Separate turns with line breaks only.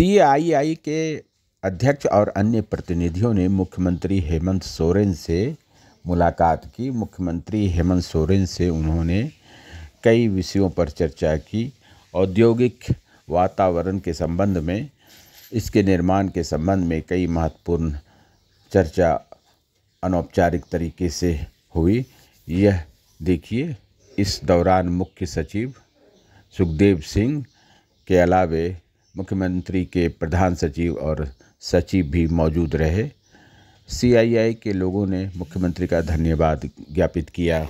CII के अध्यक्ष और अन्य प्रतिनिधियों ने मुख्यमंत्री हेमंत सोरेन से मुलाकात की मुख्यमंत्री हेमंत सोरेन से उन्होंने कई विषयों पर चर्चा की औद्योगिक वातावरण के संबंध में इसके निर्माण के संबंध में कई महत्वपूर्ण चर्चा अनौपचारिक तरीके से हुई यह देखिए इस दौरान मुख्य सचिव सुखदेव सिंह के अलावे मुख्यमंत्री के प्रधान सचिव और सचिव भी मौजूद रहे सीआईआई के लोगों ने मुख्यमंत्री का धन्यवाद ज्ञापित किया